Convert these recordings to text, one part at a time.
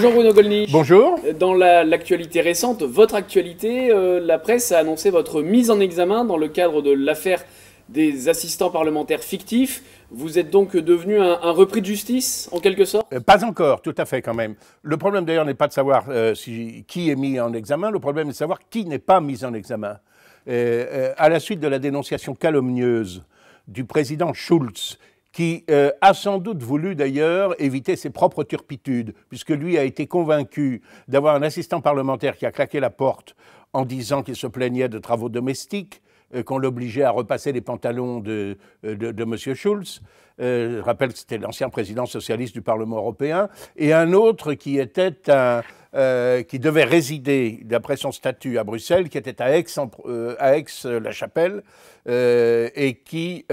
Bonjour Bruno Golny. Bonjour. Dans l'actualité récente, votre actualité, euh, la presse a annoncé votre mise en examen dans le cadre de l'affaire des assistants parlementaires fictifs. Vous êtes donc devenu un, repris de justice, en quelque sorte euh, Pas encore, tout à fait quand même. Le problème d'ailleurs n'est pas de savoir euh, qui est mis en examen, le problème est de savoir qui n'est pas mis en examen. à la suite de la dénonciation calomnieuse du président Schulz, qui euh, a sans doute voulu d'ailleurs éviter ses propres turpitudes, puisque lui a été convaincu d'avoir un assistant parlementaire qui a claqué la porte en disant qu'il se plaignait de travaux domestiques, euh, qu'on l'obligeait à repasser les pantalons de, euh, de, M. Schulz. je rappelle que c'était l'ancien président socialiste du Parlement européen, et un autre qui était un, euh, qui devait résider, d'après son statut, à Bruxelles, qui était à Aix-la-Chapelle, euh, euh, et qui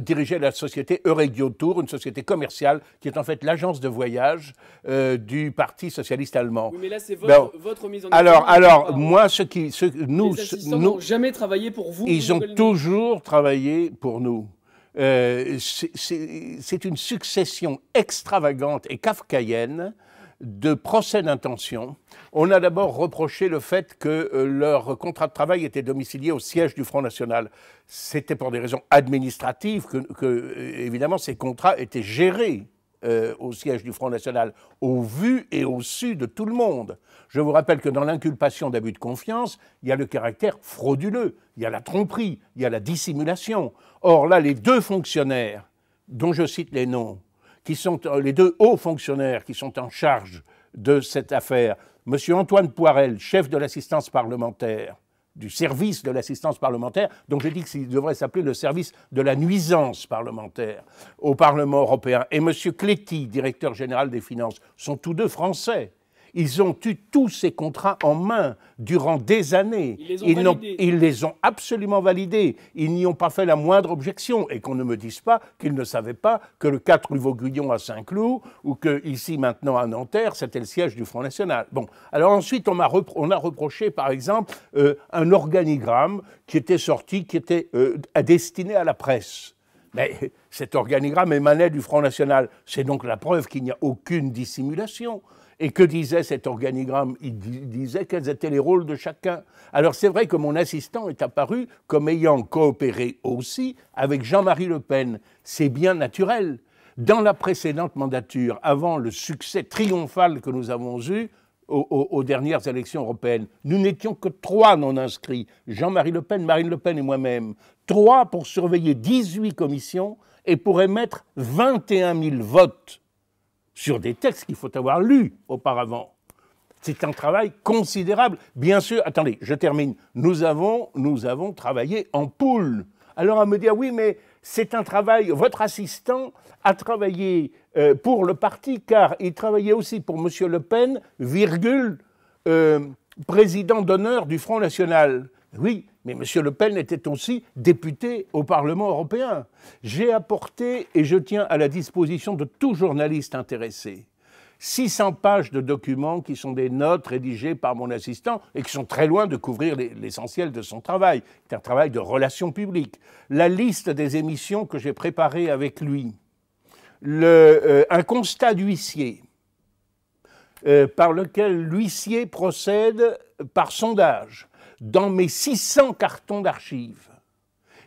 dirigeait la société Euregio Tour, une société commerciale qui est en fait l'agence de voyage du Parti socialiste allemand. mais là, c'est votre, mise en Alors, alors moi, ce qui, nous, nous, jamais travaillé pour vous. Ils ont toujours travaillé pour nous. c'est une succession extravagante et kafkaïenne de procès d'intention. On a d'abord reproché le fait que euh, leur contrat de travail était domicilié au siège du Front National. C'était pour des raisons administratives que, euh, évidemment, ces contrats étaient gérés euh, au siège du Front National, au vu et au su de tout le monde. Je vous rappelle que dans l'inculpation d'abus de confiance, il y a le caractère frauduleux, il y a la tromperie, il y a la dissimulation. Or là, les deux fonctionnaires, dont je cite les noms, qui sont euh, les deux hauts fonctionnaires qui sont en charge de cette affaire, M. Antoine Poirel, chef de l'assistance parlementaire, du service de l'assistance parlementaire, donc j'ai dit qu'il devrait s'appeler le service de la nuisance parlementaire au Parlement européen, et M. Cléty, directeur général des finances, sont tous deux français. Ils ont eu tous ces contrats en main durant des années. Ils les ont, ils ils les ont absolument validés. Ils n'y ont pas fait la moindre objection. Et qu'on ne me dise pas qu'ils ne savaient pas que le 4 rue Vaugrillon à Saint-Cloud ou que ici maintenant à Nanterre, c'était le siège du Front National. Bon, alors ensuite on a, on a reproché par exemple euh, un organigramme qui était sorti, qui était euh, destiné à la presse. Mais cet organigramme émanait du Front National. C'est donc la preuve qu'il n'y a aucune dissimulation. Et que disait cet organigramme Il disait quels étaient les rôles de chacun. Alors c'est vrai que mon assistant est apparu comme ayant coopéré aussi avec Jean-Marie Le Pen. C'est bien naturel. Dans la précédente mandature, avant le succès triomphal que nous avons eu, aux, dernières élections européennes. Nous n'étions que trois non inscrits, Jean-Marie Le Pen, Marine Le Pen et moi-même. Trois pour surveiller 18 commissions et pour émettre 21 000 votes sur des textes qu'il faut avoir lus auparavant. C'est un travail considérable. Bien sûr, attendez, je termine. Nous avons, nous avons travaillé en poule. Alors à me dire, oui, mais c'est un travail, votre assistant a travaillé euh, pour le parti, car il travaillait aussi pour M. Le Pen, virgule, euh, président d'honneur du Front National. Oui, mais M. Le Pen était aussi député au Parlement européen. J'ai apporté, et je tiens à la disposition de tout journaliste intéressé, 600 pages de documents qui sont des notes rédigées par mon assistant et qui sont très loin de couvrir l'essentiel de son travail. C'est un travail de relations publiques. La liste des émissions que j'ai préparées avec lui. Euh, un constat d'huissier euh, par lequel l'huissier procède par sondage dans mes 600 cartons d'archives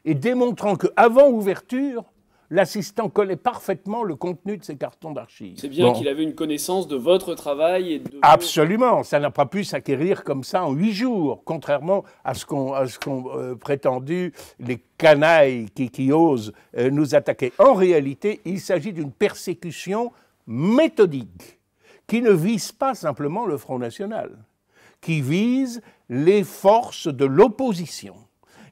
et démontrant avant ouverture, l'assistant connaît parfaitement le contenu de ces cartons d'archives. C'est bien qu'il avait une connaissance de votre travail Absolument, ça n'a pas pu s'acquérir comme ça en huit jours, contrairement à ce qu'ont euh, prétendu les canailles qui, osent euh, nous attaquer. En réalité, il s'agit d'une persécution méthodique qui ne vise pas simplement le Front National, qui vise les forces de l'opposition.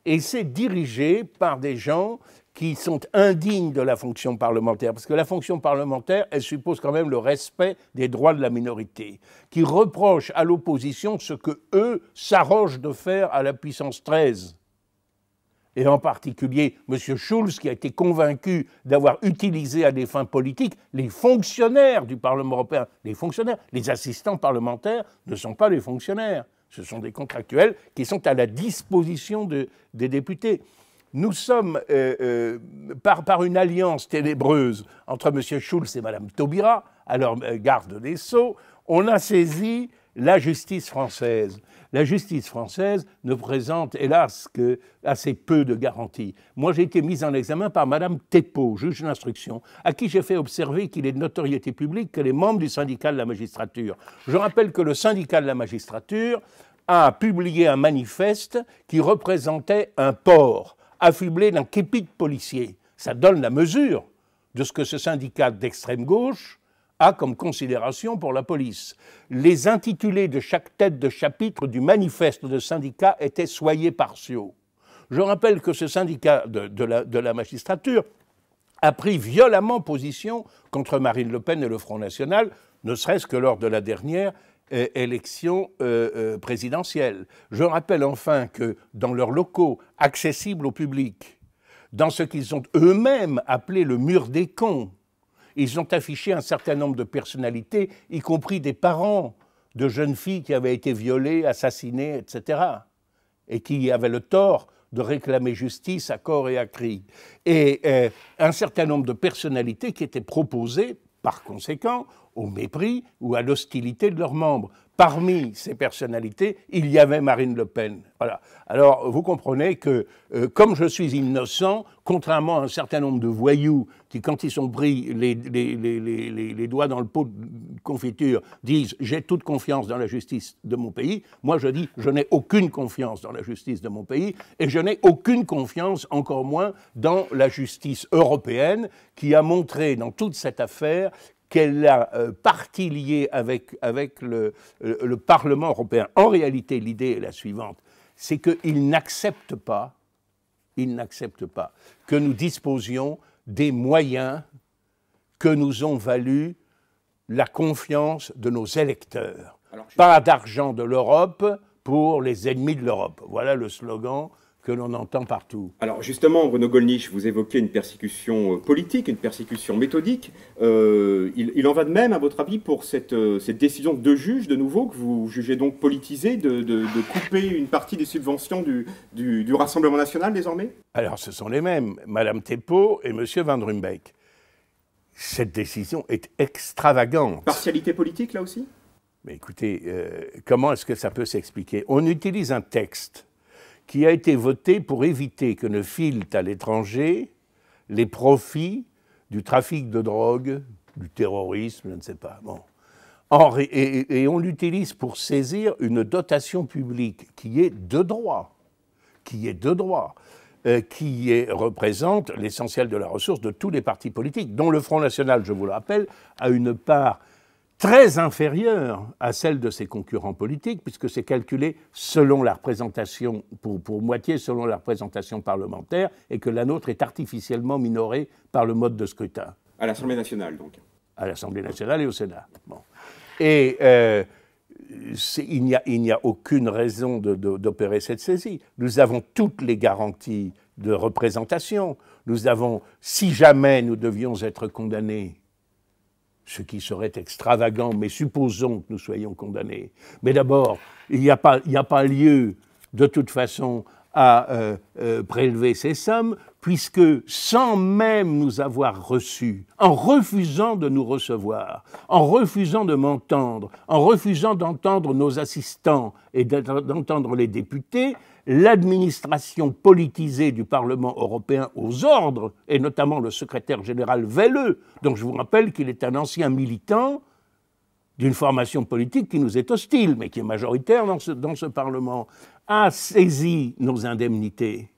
Et c'est dirigé par des gens qui sont indignes de la fonction parlementaire, parce que la fonction parlementaire, elle suppose quand même le respect des droits de la minorité, qui reproche à l'opposition ce que eux s'arrogent de faire à la puissance 13 et en particulier M. Schulz, qui a été convaincu d'avoir utilisé à des fins politiques les fonctionnaires du Parlement européen. Les fonctionnaires, les assistants parlementaires ne sont pas les fonctionnaires. Ce sont des contractuels qui sont à la disposition des députés. Nous sommes, euh, euh, par, une alliance ténébreuse entre M. Schulz et Mme Taubira, alors euh, garde des Sceaux, on a saisi la justice française. La justice française ne présente, hélas, que assez peu de garanties. Moi, j'ai été mis en examen par Mme Thépeau, juge d'instruction, à qui j'ai fait observer qu'il est de notoriété publique que les membres du syndicat de la magistrature. Je rappelle que le syndicat de la magistrature a publié un manifeste qui représentait un port, affublé d'un képi de policier. Ça donne la mesure de ce que ce syndicat d'extrême gauche a comme considération pour la police. Les intitulés de chaque tête de chapitre du manifeste de syndicat étaient soyez partiaux. Je rappelle que ce syndicat de, la, de la magistrature a pris violemment position contre Marine Le Pen et le Front National, ne serait-ce que lors de la dernière euh, élections euh, euh, présidentielles. Je rappelle enfin que dans leurs locaux, accessibles au public, dans ce qu'ils ont eux-mêmes appelé le mur des cons, ils ont affiché un certain nombre de personnalités, y compris des parents de jeunes filles qui avaient été violées, assassinées, etc., et qui avaient le tort de réclamer justice à corps et à cri. Et un certain nombre de personnalités qui étaient proposées par conséquent au mépris ou à l'hostilité de leurs membres. Parmi ces personnalités, il y avait Marine Le Pen. Voilà. Alors, vous comprenez que, euh, comme je suis innocent, contrairement à un certain nombre de voyous qui, quand ils sont pris les doigts dans le pot de confiture, disent j'ai toute confiance dans la justice de mon pays, moi je dis je n'ai aucune confiance dans la justice de mon pays et je n'ai aucune confiance, encore moins, dans la justice européenne qui a montré dans toute cette affaire qu'elle a euh, partie liée avec, avec le, Parlement européen. En réalité, l'idée est la suivante, c'est qu'ils n'acceptent pas, ils n'acceptent pas que nous disposions des moyens que nous ont valu la confiance de nos électeurs. Pas d'argent de l'Europe pour les ennemis de l'Europe. Voilà le slogan que l'on entend partout. Alors justement, Bruno Gollnisch, vous évoquez une persécution euh, politique, une persécution méthodique. Euh, il, en va de même, à votre avis, pour cette, euh, décision de juges de nouveau, que vous jugez donc politisée, de, couper une partie des subventions du, du, Rassemblement national désormais Alors ce sont les mêmes, Madame Thépeau et Monsieur Van Drumbeek. Cette décision est extravagante. Partialité politique, là aussi Mais écoutez, comment est-ce que ça peut s'expliquer On utilise un texte qui a été voté pour éviter que ne filent à l'étranger les profits du trafic de drogue, du terrorisme, je ne sais pas. Bon. et, on l'utilise pour saisir une dotation publique qui est de droit, qui est de droit euh, qui représente l'essentiel de la ressource de tous les partis politiques, dont le Front National, je vous le rappelle, a une part très inférieure à celle de ses concurrents politiques, puisque c'est calculé selon la représentation, pour, pour, moitié selon la représentation parlementaire, et que la nôtre est artificiellement minorée par le mode de scrutin. À l'Assemblée nationale, donc. À l'Assemblée nationale et au Sénat. Bon. Et euh, il n'y a, a, aucune raison d'opérer cette saisie. Nous avons toutes les garanties de représentation. Nous avons, si jamais nous devions être condamnés ce qui serait extravagant, mais supposons que nous soyons condamnés. Mais d'abord, il n'y a, pas lieu, de toute façon, à euh, euh, prélever ces sommes puisque sans même nous avoir reçus, en refusant de nous recevoir, en refusant de m'entendre, en refusant d'entendre nos assistants et d'entendre les députés, l'administration politisée du Parlement européen aux ordres, et notamment le secrétaire général Velleux, dont je vous rappelle qu'il est un ancien militant, d'une formation politique qui nous est hostile, mais qui est majoritaire dans dans ce Parlement, a saisi nos indemnités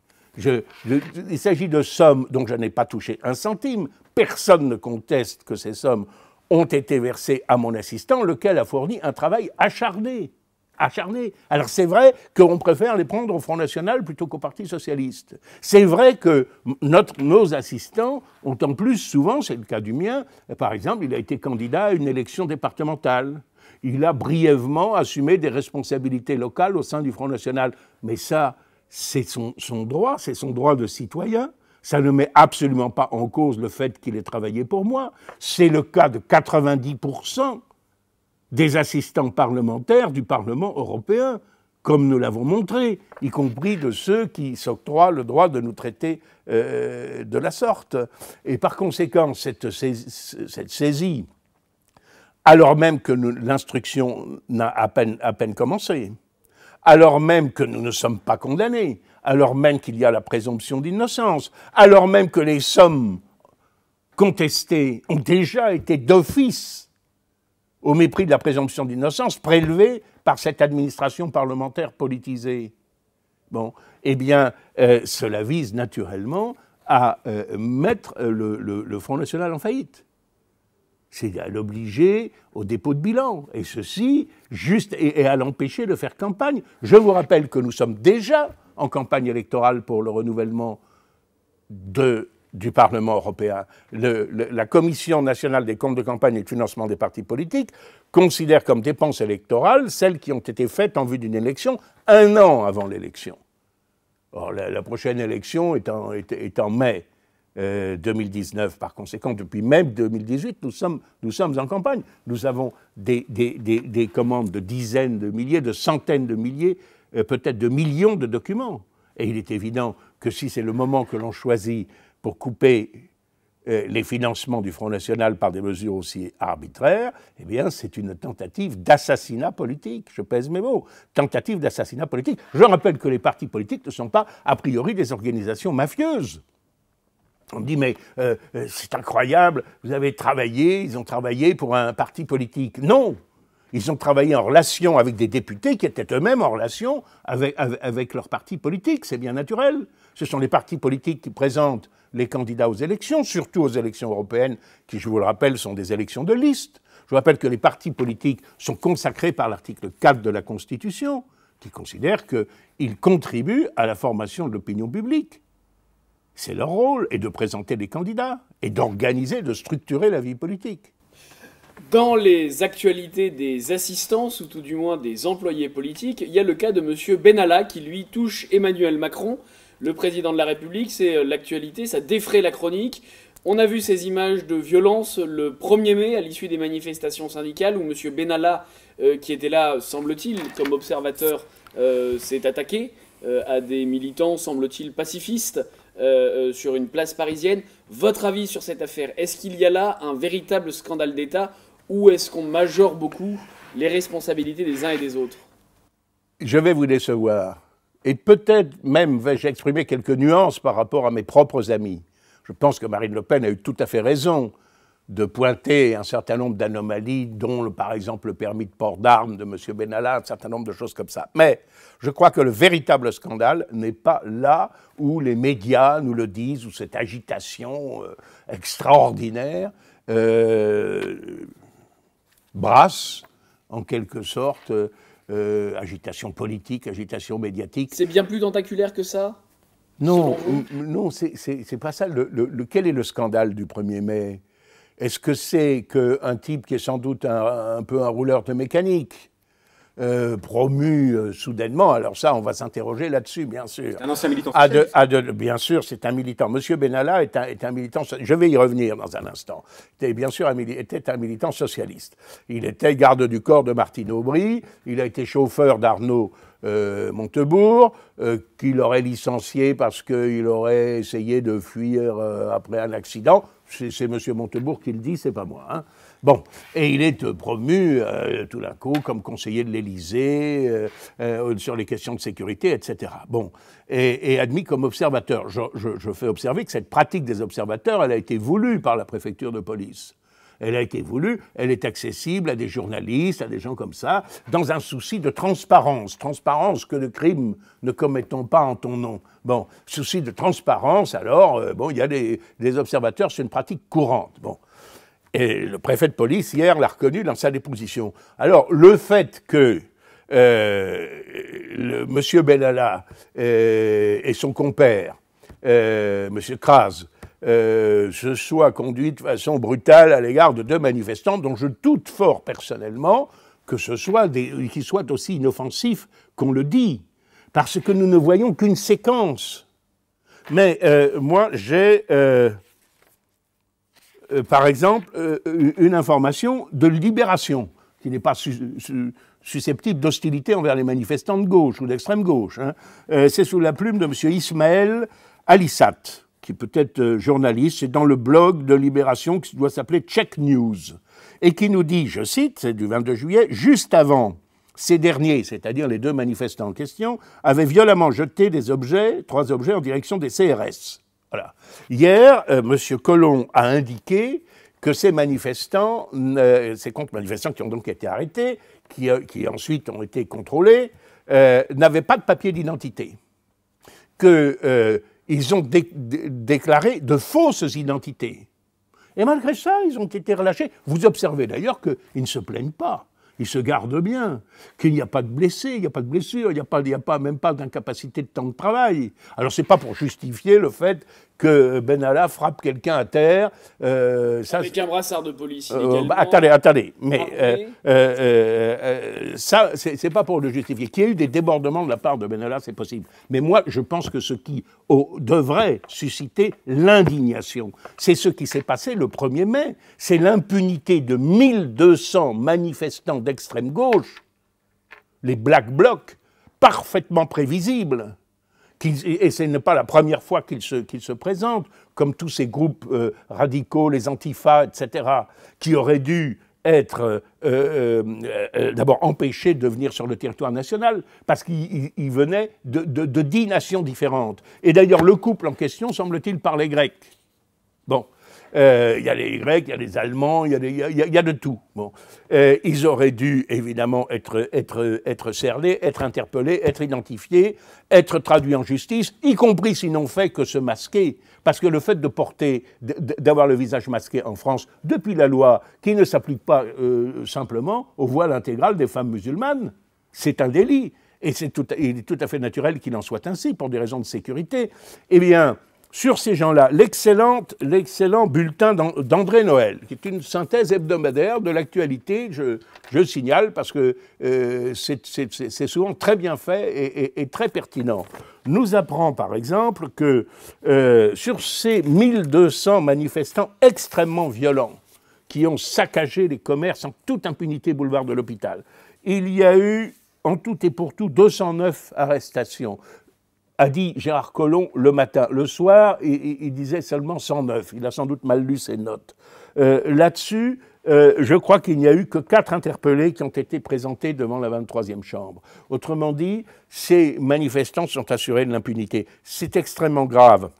il s'agit de sommes dont je n'ai pas touché un centime. Personne ne conteste que ces sommes ont été versées à mon assistant, lequel a fourni un travail acharné. Acharné. Alors c'est vrai qu'on préfère les prendre au Front National plutôt qu'au Parti Socialiste. C'est vrai que nos assistants ont en plus souvent, c'est le cas du mien, par exemple, il a été candidat à une élection départementale il a brièvement assumé des responsabilités locales au sein du Front National. Mais ça, c'est son, droit, c'est son droit de citoyen. Ça ne met absolument pas en cause le fait qu'il ait travaillé pour moi. C'est le cas de 90% des assistants parlementaires du Parlement européen, comme nous l'avons montré, y compris de ceux qui s'octroient le droit de nous traiter euh, de la sorte. Et par conséquent, cette saisie, alors même que l'instruction n'a à peine commencé alors même que nous ne sommes pas condamnés, alors même qu'il y a la présomption d'innocence, alors même que les sommes contestées ont déjà été d'office, au mépris de la présomption d'innocence, prélevées par cette administration parlementaire politisée. Bon, eh bien, euh, cela vise naturellement à euh, mettre le, le Front National en faillite c'est à l'obliger au dépôt de bilan, et ceci juste et, à l'empêcher de faire campagne. Je vous rappelle que nous sommes déjà en campagne électorale pour le renouvellement du Parlement européen. la Commission nationale des comptes de campagne et du financement des partis politiques considère comme dépenses électorales celles qui ont été faites en vue d'une élection un an avant l'élection. Or, la, prochaine élection est en mai. 2019. Euh, par conséquent, depuis même 2018, nous sommes, nous sommes en campagne. Nous avons des, commandes de dizaines de milliers, de centaines de milliers, euh, peut-être de millions de documents. Et il est évident que si c'est le moment que l'on choisit pour couper euh, les financements du Front National par des mesures aussi arbitraires, eh bien, c'est une tentative d'assassinat politique. Je pèse mes mots. Tentative d'assassinat politique. Je rappelle que les partis politiques ne sont pas, a priori, des organisations mafieuses. On me dit, mais euh, euh, c'est incroyable, vous avez travaillé, ils ont travaillé pour un parti politique. Non, ils ont travaillé en relation avec des députés qui étaient eux-mêmes en relation avec, avec, avec leur parti politique, c'est bien naturel. Ce sont les partis politiques qui présentent les candidats aux élections, surtout aux élections européennes, qui, je vous le rappelle, sont des élections de liste. Je vous rappelle que les partis politiques sont consacrés par l'article 4 de la Constitution, qui considère qu'ils contribuent à la formation de l'opinion publique c'est leur rôle, et de présenter des candidats, et d'organiser, de structurer la vie politique. Dans les actualités des assistants, ou tout du moins des employés politiques, il y a le cas de M. Benalla qui lui touche Emmanuel Macron, le président de la République. C'est euh, l'actualité, ça défraie la chronique. On a vu ces images de violence le 1er mai à l'issue des manifestations syndicales où M. Benalla, euh, qui était là, semble-t-il, comme observateur, euh, s'est attaqué à des militants, semble-t-il, pacifistes. Euh, euh, sur une place parisienne. Votre avis sur cette affaire Est-ce qu'il y a là un véritable scandale d'État ou est-ce qu'on majore beaucoup les responsabilités des uns et des autres Je vais vous décevoir. Et peut-être même vais-je exprimer quelques nuances par rapport à mes propres amis. Je pense que Marine Le Pen a eu tout à fait raison de pointer un certain nombre d'anomalies, dont par exemple le permis de port d'armes de M. Benalla, un certain nombre de choses comme ça. Mais je crois que le véritable scandale n'est pas là où les médias nous le disent, où cette agitation euh, extraordinaire euh, brasse en quelque sorte euh, agitation politique, agitation médiatique. C'est bien plus tentaculaire que ça Non, non, c'est pas ça. quel est le scandale du 1er mai est-ce que c'est qu'un type qui est sans doute un, peu un rouleur de mécanique, euh, promu euh, soudainement, alors ça, on va s'interroger là-dessus, bien sûr. un ancien militant. Ah, socialiste ah, bien sûr, c'est un militant. Monsieur Benalla est un, militant. Je vais y revenir dans un instant. Était bien sûr un, était un militant socialiste. Il était garde du corps de Martine Aubry. Il a été chauffeur d'Arnaud. Euh, Montebourg, qu'il aurait licencié parce qu'il aurait essayé de fuir après un accident c'est M. Montebourg qui le dit, c'est pas moi. Hein. Bon, et il est euh, promu euh, tout d'un coup comme conseiller de l'Élysée euh, sur les questions de sécurité, etc. Bon, et, admis comme observateur. Je, je, fais observer que cette pratique des observateurs, elle a été voulue par la préfecture de police. Elle a été voulue, elle est accessible à des journalistes, à des gens comme ça, dans un souci de transparence. Transparence que le crime ne commettons pas en ton nom. Bon, souci de transparence, alors, euh, bon, il y a des, observateurs, c'est une pratique courante. Bon. Et le préfet de police, hier, l'a reconnu dans sa déposition. Alors, le fait que euh, M. Benalla euh, et son compère, M. Kras, ce euh, soit conduite de façon brutale à l'égard de deux manifestants dont je doute fort personnellement que ce soit qu'ils soient aussi inoffensifs qu'on le dit, parce que nous ne voyons qu'une séquence. Mais euh, moi, j'ai, euh, par exemple, une information de libération qui n'est pas susceptible d'hostilité envers les manifestants de gauche ou d'extrême gauche. Hein. C'est sous la plume de M. Ismaël Alissat qui peut-être euh, journaliste, c'est dans le blog de Libération qui doit s'appeler Check News, et qui nous dit, je cite, c'est du 22 juillet, juste avant, ces derniers, c'est-à-dire les deux manifestants en question, avaient violemment jeté des objets, trois objets, en direction des CRS. Voilà. Hier, euh, M. Colomb a indiqué que ces manifestants, euh, ces contre-manifestants qui ont donc été arrêtés, qui, qui ensuite ont été contrôlés, n'avaient pas de papier d'identité. Que ils ont déclaré de fausses identités. Et malgré ça, ils ont été relâchés. Vous observez d'ailleurs qu'ils ne se plaignent pas il se garde bien, qu'il n'y a pas de blessés, il n'y a pas de blessures, il n'y a, pas, même pas d'incapacité de temps de travail. Alors ce n'est pas pour justifier le fait que Benalla frappe quelqu'un à terre. Euh, ça, un brassard de police. Euh, bah, attendez, attendez. Mais ah, euh, euh, euh, ça, c'est pas pour le justifier. Qu'il y ait eu des débordements de la part de Benalla, c'est possible. Mais moi, je pense que ce qui devrait susciter l'indignation, c'est ce qui s'est passé le 1er mai. C'est l'impunité de 1200 manifestants d'extrême gauche, les Black Blocs, parfaitement prévisibles. Et ce n'est pas la première fois qu'ils se, présentent, comme tous ces groupes euh, radicaux, les antifas, etc., qui auraient dû être euh, euh, d'abord empêchés de venir sur le territoire national, parce qu'ils venaient de, dix nations différentes. Et d'ailleurs, le couple en question, semble-t-il, parler grec. Bon, euh, il y a les Grecs, il y a les Allemands, il y, a, de tout. Bon. Euh, ils auraient dû évidemment être, être, être interpellés, être identifiés, être traduits en justice, y compris s'ils n'ont fait que se masquer. Parce que le fait de porter, d'avoir le visage masqué en France, depuis la loi qui ne s'applique pas euh, simplement au voile intégral des femmes musulmanes, c'est un délit. Et il est tout à fait naturel qu'il en soit ainsi, pour des raisons de sécurité. Eh bien, sur ces gens-là l'excellent bulletin d'André Noël, qui est une synthèse hebdomadaire de l'actualité, je, je, signale, parce que euh, c'est souvent très bien fait et, très pertinent. Nous apprend par exemple que euh, sur ces 1200 manifestants extrêmement violents, qui ont saccagé les commerces en toute impunité boulevard de l'hôpital. Il y a eu en tout et pour tout 209 arrestations, a dit Gérard Collomb le matin. Le soir, il, il disait seulement 109. Il a sans doute mal lu ses notes. Euh, là-dessus, euh, je crois qu'il n'y a eu que quatre interpellés qui ont été présentés devant la 23e Chambre. Autrement dit, ces manifestants sont assurés de l'impunité. C'est extrêmement grave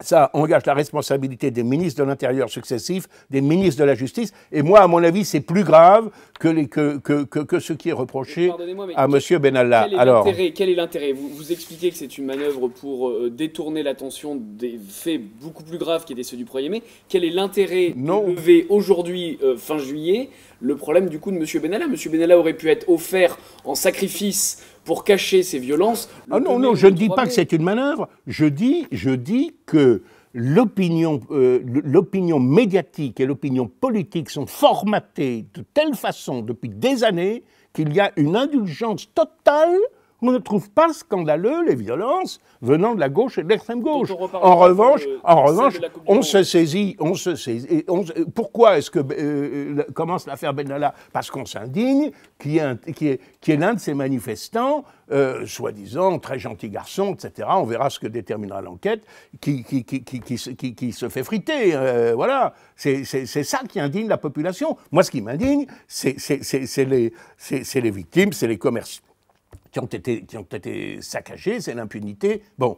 ça engage la responsabilité des ministres de l'Intérieur successifs, des ministres de la Justice, et moi, à mon avis, c'est plus grave que, que, que, ce qui est reproché à M. Benalla. Quel Alors, quel est l'intérêt vous, expliquez que c'est une manœuvre pour euh, détourner l'attention des faits beaucoup plus graves qui étaient ceux du 1er mai. Quel est l'intérêt de lever aujourd'hui, euh, fin juillet, le problème du coup de M. Benalla M. Benalla aurait pu être offert en sacrifice pour cacher ces violences. Ah non, non, je ne dis pas que c'est une manœuvre. Je dis, je dis que euh, l'opinion médiatique et l'opinion politique sont formatées de telle façon depuis des années qu'il y a une indulgence totale on ne trouve pas scandaleux les violences venant de la gauche et de l'extrême gauche. En revanche, euh, en revanche, on se saisit, on se saisit. pourquoi est-ce que euh, euh, commence l'affaire Benalla Parce qu'on s'indigne, qui est, qui est, l'un de ces manifestants, soi-disant très gentil garçon, etc. On verra ce que déterminera l'enquête, qui, qui, se fait friter. voilà, c'est ça qui indigne la population. Moi, ce qui m'indigne, c'est les, les victimes, c'est les commerçants ont été, qui ont été saccagées, c'est l'impunité. Bon,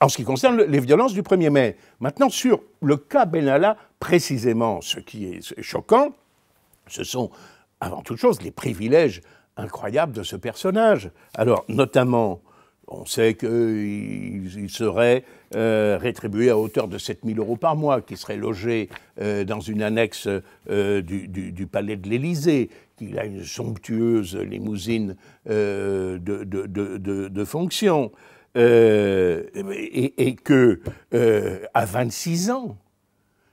en ce qui concerne les violences du 1er mai. Maintenant, sur le cas Benalla, précisément, ce qui est choquant, ce sont avant toute chose les privilèges incroyables de ce personnage. Alors, notamment on sait qu'il serait euh, rétribué à hauteur de 7 000 euros par mois, qu'il serait logé euh, dans une annexe euh, du, palais de l'Élysée, qu'il a une somptueuse limousine de, fonction, et, et, que à 26 ans,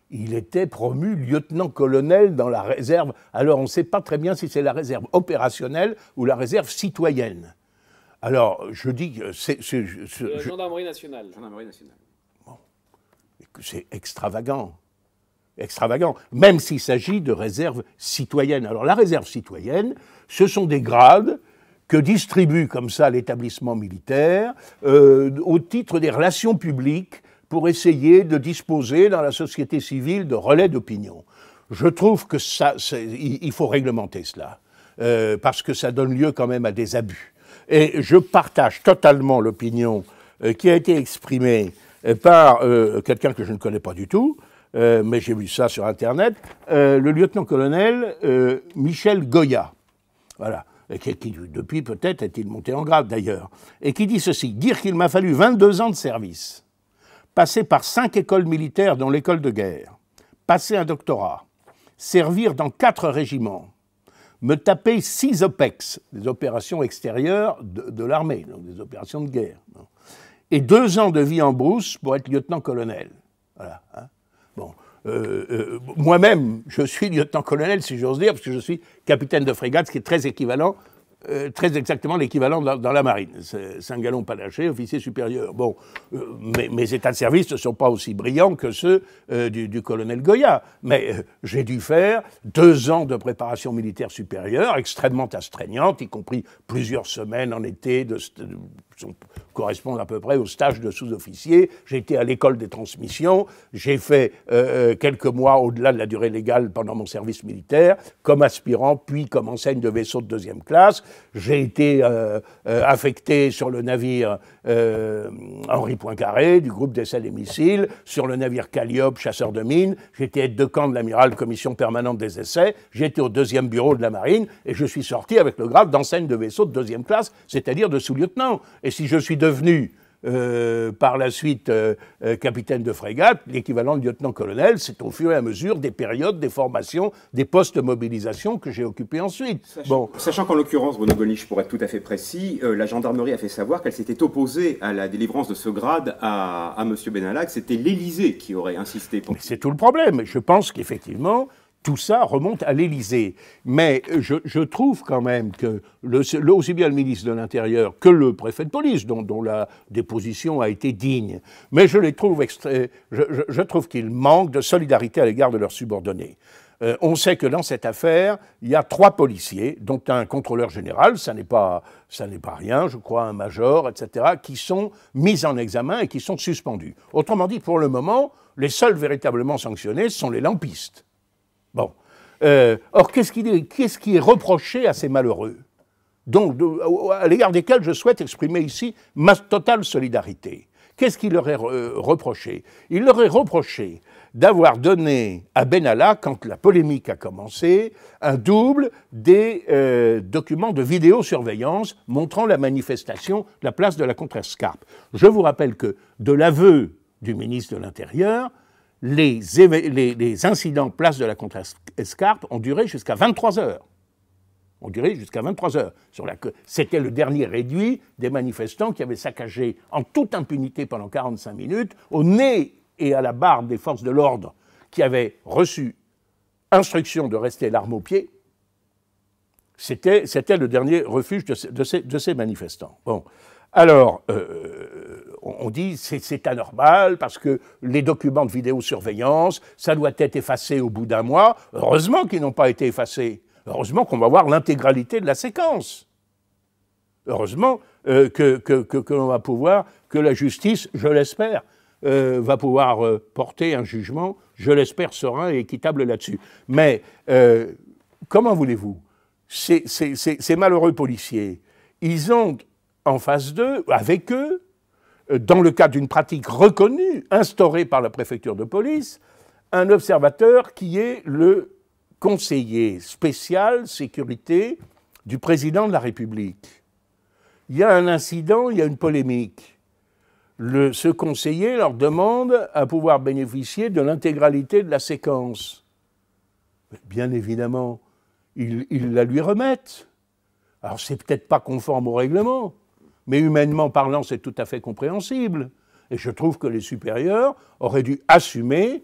il était promu lieutenant-colonel dans la réserve. Alors on ne sait pas très bien si c'est la réserve opérationnelle ou la réserve citoyenne. Alors, je dis que c'est. gendarmerie nationale. C'est extravagant. Extravagant. Même s'il s'agit de réserve citoyenne. Alors, la réserve citoyenne, ce sont des grades que distribue comme ça l'établissement militaire euh, au titre des relations publiques pour essayer de disposer dans la société civile de relais d'opinion. Je trouve que ça, il faut réglementer cela, euh, parce que ça donne lieu quand même à des abus. Et je partage totalement l'opinion euh, qui a été exprimée euh, par euh, quelqu'un que je ne connais pas du tout, mais j'ai vu ça sur Internet, le lieutenant-colonel Michel Goya, voilà, qui, depuis peut-être est-il monté en grade d'ailleurs, et qui dit ceci, dire qu'il m'a fallu 22 ans de service, passer par cinq écoles militaires dont l'école de guerre, passer un doctorat, servir dans quatre régiments, me taper six OPEX, des opérations extérieures de, l'armée, donc des opérations de guerre. Et deux ans de vie en brousse pour être lieutenant-colonel. Hein. Bon. Euh, euh, moi-même, je suis lieutenant-colonel, si j'ose dire, parce que je suis capitaine de frégate, ce qui est très équivalent euh, très exactement l'équivalent dans, la marine. saint galon Panaché, officier supérieur. Bon, euh, mes, états de service ne sont pas aussi brillants que ceux euh, du, colonel Goya, mais j'ai dû faire deux ans de préparation militaire supérieure, extrêmement astreignante, y compris plusieurs semaines en été, de, correspondent à peu près au stage de sous-officier. j'ai été à l'école des transmissions. J'ai fait euh, euh, quelques mois au-delà de la durée légale pendant mon service militaire, comme aspirant, puis comme enseigne de vaisseau de deuxième classe. J'ai été euh, affecté sur le navire Henri Poincaré du groupe d'essais des missiles, sur le navire Calliope, chasseur de mines. J'étais aide de camp de l'amiral, commission permanente des essais. J'étais au deuxième bureau de la marine et je suis sorti avec le grade d'enseigne de vaisseau de deuxième classe, c'est-à-dire de sous-lieutenant. Et si je suis de devenu euh, par la suite euh, euh, capitaine de frégate, l'équivalent de lieutenant-colonel, c'est au fur et à mesure des périodes, des formations, des postes de mobilisation que j'ai occupé ensuite. Sachant, bon. sachant qu'en l'occurrence, Bruno Golnisch, pour être tout à fait précis, la gendarmerie a fait savoir qu'elle s'était opposée à la délivrance de ce grade à, Monsieur M. Benalla, c'était l'Élysée qui aurait insisté. Pour... C'est tout le problème. Je pense qu'effectivement, tout ça remonte à l'Élysée. Mais je, trouve quand même que le, aussi bien le ministre de l'Intérieur que le préfet de police, dont, la déposition a été digne, mais je les trouve extra... je, je, trouve qu'ils manquent de solidarité à l'égard de leurs subordonnés. Euh, on sait que dans cette affaire, il y a trois policiers, dont un contrôleur général, ça n'est pas, ça n'est pas rien, je crois, un major, etc., qui sont mis en examen et qui sont suspendus. Autrement dit, pour le moment, les seuls véritablement sanctionnés sont les lampistes. Bon. Euh, or, qu'est-ce qui, est reproché à ces malheureux Donc, à l'égard desquels je souhaite exprimer ici ma totale solidarité. Qu'est-ce qui leur est euh, reproché Il leur est reproché d'avoir donné à Benalla, quand la polémique a commencé, un double des euh, documents de vidéosurveillance montrant la manifestation de la place de la Contrescarpe. Je vous rappelle que, de l'aveu du ministre de l'Intérieur, les, incidents place de la contre-escarpe ont duré jusqu'à 23 heures. Ont duré jusqu'à 23 heures. C'était le dernier réduit des manifestants qui avaient saccagé en toute impunité pendant 45 minutes, au nez et à la barbe des forces de l'ordre qui avaient reçu instruction de rester l'arme au pied. C'était le dernier refuge de, de ces manifestants. Bon. Alors, euh, on dit c'est anormal parce que les documents de vidéosurveillance, ça doit être effacé au bout d'un mois. Heureusement qu'ils n'ont pas été effacés. Heureusement qu'on va voir l'intégralité de la séquence. Heureusement euh, que, que, va pouvoir, que la justice, je l'espère, euh, va pouvoir porter un jugement, je l'espère, serein et équitable là-dessus. Mais comment voulez-vous ces malheureux policiers, ils ont en face d'eux, avec eux, euh, dans le cadre d'une pratique reconnue, instaurée par la préfecture de police, un observateur qui est le conseiller spécial sécurité du président de la République. Il y a un incident, il y a une polémique. Le, ce conseiller leur demande à pouvoir bénéficier de l'intégralité de la séquence. Bien évidemment, ils, ils la lui remettent. Alors c'est peut-être pas conforme au règlement, mais humainement parlant, c'est tout à fait compréhensible. Et je trouve que les supérieurs auraient dû assumer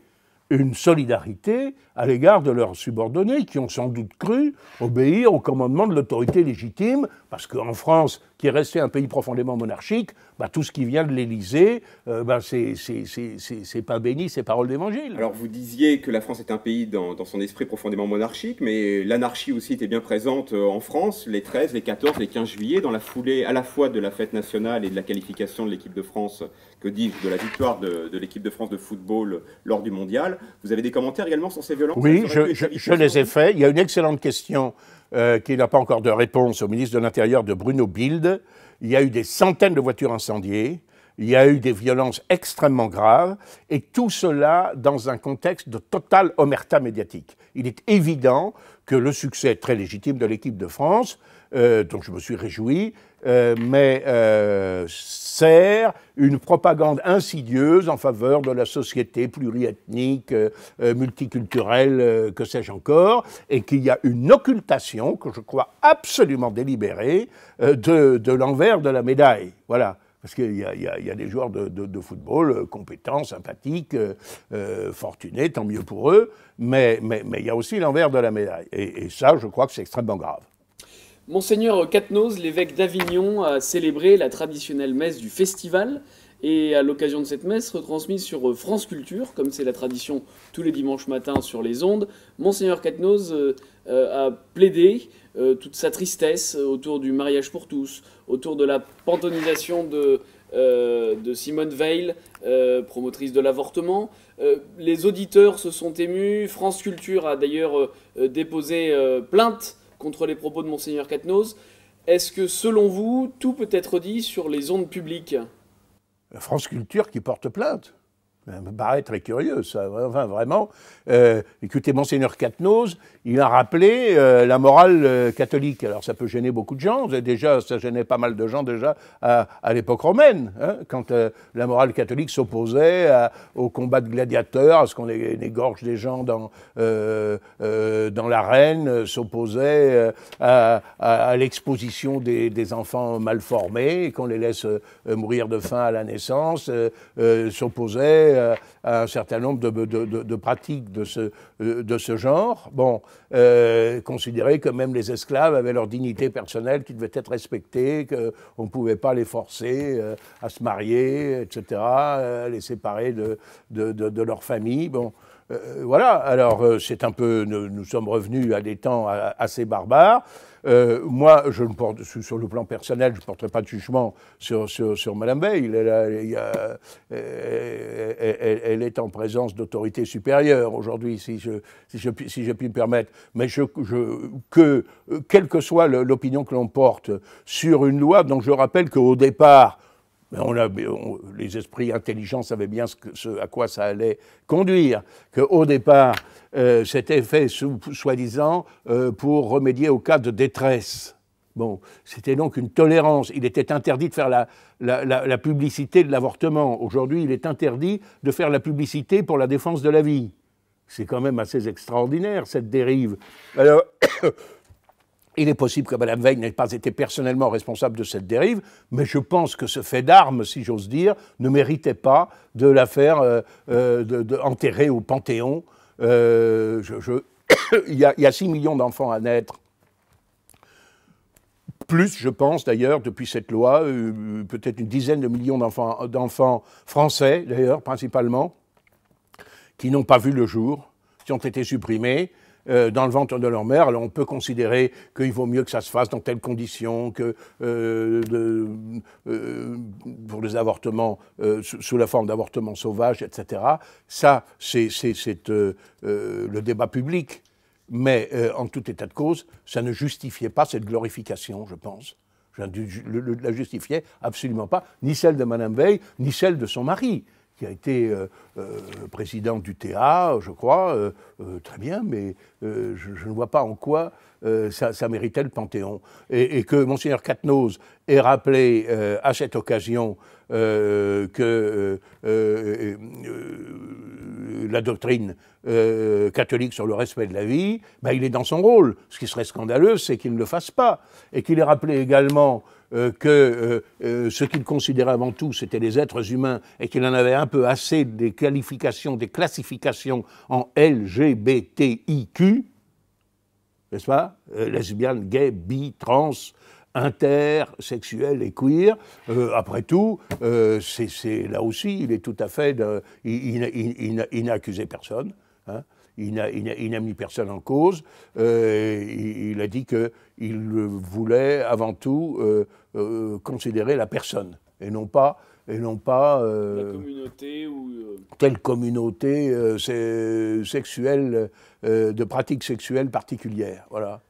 une solidarité à l'égard de leurs subordonnés qui ont sans doute cru obéir au commandement de l'autorité légitime, parce qu'en France, qui est resté un pays profondément monarchique, bah, tout ce qui vient de l'Élysée, ce euh, bah, c'est pas béni, c'est parole d'évangile. Alors vous disiez que la France est un pays dans, dans son esprit profondément monarchique, mais l'anarchie aussi était bien présente euh, en France, les 13, les 14, les 15 juillet, dans la foulée à la fois de la fête nationale et de la qualification de l'équipe de France, que disent de la victoire de, de l'équipe de France de football lors du mondial. Vous avez des commentaires également sur ces violences Oui, je, je, je les ai faits. Il y a une excellente question euh, Qu'il n'a pas encore de réponse au ministre de l'Intérieur de Bruno Bild, Il y a eu des centaines de voitures incendiées, il y a eu des violences extrêmement graves, et tout cela dans un contexte de total omerta médiatique. Il est évident que le succès très légitime de l'équipe de France, euh, dont je me suis réjoui, euh, mais euh, sert une propagande insidieuse en faveur de la société pluriethnique, euh, multiculturelle, que sais-je encore, et qu'il y a une occultation, que je crois absolument délibérée, de, l'envers de la médaille. Voilà. Parce qu'il y, a des joueurs de, football compétents, sympathiques, fortunés, tant mieux pour eux, mais, il y a aussi l'envers de la médaille. et ça, je crois que c'est extrêmement grave. Monseigneur Catnose, l'évêque d'Avignon, a célébré la traditionnelle messe du festival et à l'occasion de cette messe, retransmise sur France Culture, comme c'est la tradition tous les dimanches matins sur les ondes, Monseigneur Catnose euh, euh, a plaidé euh, toute sa tristesse autour du mariage pour tous, autour de la pantonisation de Simone Veil, promotrice de l'avortement. les auditeurs se sont émus, France Culture a d'ailleurs déposé plainte contre les propos de Monseigneur Katnos. Est-ce que, selon vous, tout peut être dit sur les ondes publiques France Culture qui porte plainte. Ça me paraît très curieux, ça. Enfin, vraiment. Euh, écoutez, Monseigneur Catnos, il a rappelé euh, la morale euh, catholique. Alors, ça peut gêner beaucoup de gens. Déjà, ça gênait pas mal de gens déjà à, l'époque romaine, hein, quand la morale catholique s'opposait au combat de gladiateurs, à ce qu'on égorge des gens dans, dans l'arène, s'opposait à, l'exposition des, des, enfants mal formés, qu'on les laisse mourir de faim à la naissance, s'opposait euh, un certain nombre de, pratiques euh, de ce, genre. Bon, euh, considérer que même les esclaves avaient leur dignité personnelle qui devait être respectée, qu'on ne pouvait pas les forcer à se marier, etc., les séparer de, de, leur famille. Bon. Euh, voilà, alors euh, c'est un peu, nous, sommes revenus à des temps assez barbares. Euh, moi, je ne porte, sur le plan personnel, je ne porterai pas de jugement sur, sur, Mme Veil. Elle, est en présence d'autorités supérieures aujourd'hui, si je, si, puis me permettre. Mais que, quelle que soit l'opinion que l'on porte sur une loi, dont je rappelle qu'au départ, on les esprits intelligents savaient bien à quoi ça allait conduire. Que au départ, euh, c'était fait soi-disant euh, pour remédier au cas de détresse. Bon, c'était donc une tolérance. Il était interdit de faire la, la publicité de l'avortement. Aujourd'hui, il est interdit de faire la publicité pour la défense de la vie. C'est quand même assez extraordinaire cette dérive. Alors il est possible que Mme Veil n'ait pas été personnellement responsable de cette dérive, mais je pense que ce fait d'armes, si j'ose dire, ne méritait pas de la faire euh, euh, enterrer au Panthéon. Euh, il, y a, il, y a, 6 millions d'enfants à naître. Plus, je pense d'ailleurs, depuis cette loi, peut-être une dizaine de millions d'enfants français, d'ailleurs, principalement, qui n'ont pas vu le jour, qui ont été supprimés. Euh, dans le ventre de leur mère. Alors on peut considérer qu'il vaut mieux que ça se fasse dans telles conditions, que euh, euh, pour des avortements sous la forme d'avortements sauvages, etc. Ça, c'est le débat public. Mais en tout état de cause, ça ne justifiait pas cette glorification, je pense. Je ne la justifiais absolument pas, ni celle de Madame Veil, ni celle de son mari qui a été euh, euh, président du TA, je crois, euh, très bien, mais je, ne vois pas en quoi ça, méritait le Panthéon. Et, que Mgr Catnos ait rappelé à cette occasion que la doctrine catholique sur le respect de la vie, ben, il est dans son rôle. Ce qui serait scandaleux, c'est qu'il ne le fasse pas. Et qu'il ait rappelé également euh, que euh, euh, ce qu'il considérait avant tout, c'était les êtres humains, et qu'il en avait un peu assez des qualifications, des classifications en LGBTIQ, n'est-ce pas Lesbienne, gay, bi, trans, inter, et queer. après tout, c'est là aussi, il est tout à fait, il, n'a accusé personne. Hein il n'a mis personne en cause. Euh, il, a dit qu'il voulait avant tout euh, euh, considérer la personne et non pas et non pas la communauté ou telle communauté sexuelle de pratiques sexuelles particulières. Voilà.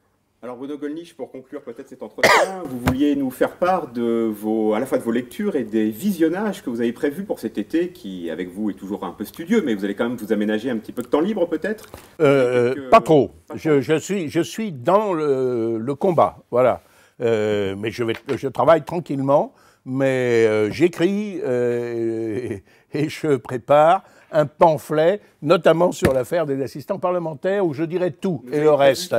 Alors Bruno Gollnisch, pour conclure peut-être cet entretien, vous vouliez nous faire part de vos, à la fois de vos lectures et des visionnages que vous avez prévus pour cet été, qui avec vous est toujours un peu studieux, mais vous allez quand même vous aménager un petit peu de temps libre peut-être euh, euh, Pas trop. je, suis, je suis dans le, combat, voilà. Euh, mais je, vais, je travaille tranquillement, mais j'écris et, je prépare un pamphlet, notamment sur l'affaire des assistants parlementaires, où je dirais tout et le reste.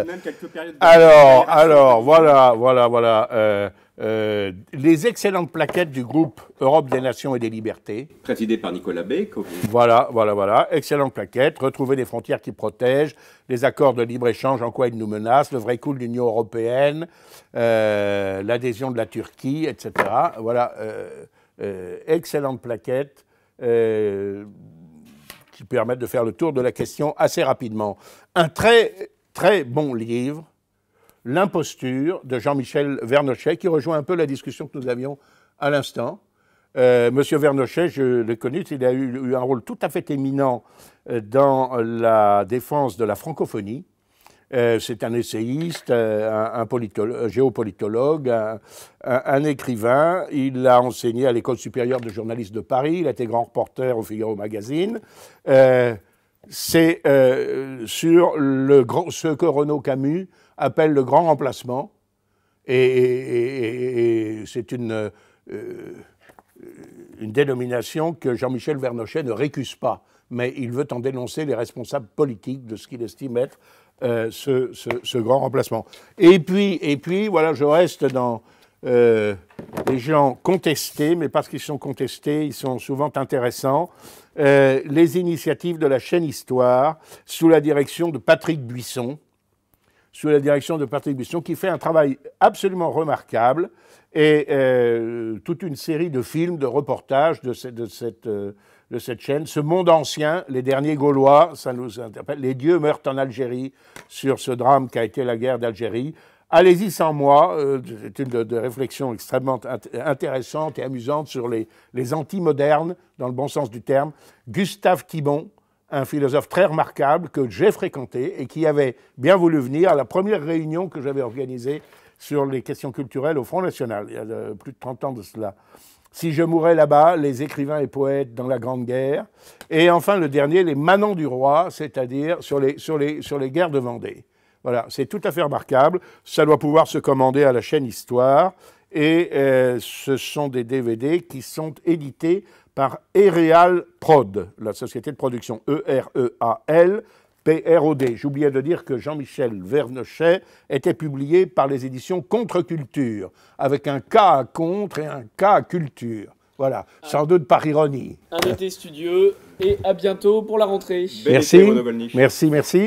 Alors, alors, voilà, voilà, voilà. Euh, euh, les excellentes plaquettes du groupe Europe des Nations et des Libertés. Présidé par Nicolas Beck. Voilà, voilà, voilà. Excellente plaquette. Retrouver les frontières qui protègent, les accords de libre-échange, en quoi ils nous menacent, le vrai coup de l'Union européenne, euh, l'adhésion de la Turquie, etc. Voilà. excellentes plaquettes qui permettent de faire le tour de la question assez rapidement. Un très, très bon livre, L'imposture de Jean-Michel Vernochet, qui rejoint un peu la discussion que nous avions à l'instant. Euh, Monsieur Vernochet, je l'ai connu, il a eu, un rôle tout à fait éminent euh, dans la défense de la francophonie euh, c'est un essayiste, euh, un, géopolitologue, un, écrivain. Il a enseigné à l'École supérieure de journalistes de Paris. Il a été grand reporter au Figaro Magazine. Euh, c'est sur le ce que Renaud Camus appelle le grand remplacement. Et, c'est une, une dénomination que Jean-Michel Vernochet ne récuse pas mais il veut en dénoncer les responsables politiques de ce qu'il estime être euh, ce, grand remplacement. Et puis, et puis, voilà, je reste dans euh, les gens contestés, mais parce qu'ils sont contestés, ils sont souvent intéressants. Euh, les initiatives de la chaîne Histoire, sous la direction de Patrick Buisson, sous la direction de Patrick Buisson, qui fait un travail absolument remarquable et toute une série de films, de reportages de, de cette de cette chaîne, ce monde ancien, les derniers Gaulois, ça nous interpelle, les dieux meurent en Algérie sur ce drame qu'a été la guerre d'Algérie. Allez-y sans moi, euh, c'est une de, réflexion extrêmement intéressante et amusante sur les, les anti-modernes, dans le bon sens du terme. Gustave Thibon, un philosophe très remarquable que j'ai fréquenté et qui avait bien voulu venir à la première réunion que j'avais organisée sur les questions culturelles au Front National, il y a euh, plus de 30 ans de cela. Si je mourais là-bas, les écrivains et poètes dans la Grande Guerre. Et enfin, le dernier, les manants du roi, c'est-à-dire sur les, sur, les, sur les guerres de Vendée. Voilà, c'est tout à fait remarquable. Ça doit pouvoir se commander à la chaîne Histoire. Et euh, ce sont des DVD qui sont édités par Ereal Prod, la société de production E-R-E-A-L, PROD. J'oubliais de dire que Jean-Michel Vernechet était publié par les éditions Contre-Culture, avec un K à contre et un K à culture. Voilà, sans doute par ironie. Un été studieux et à bientôt pour la rentrée. Merci, merci. merci.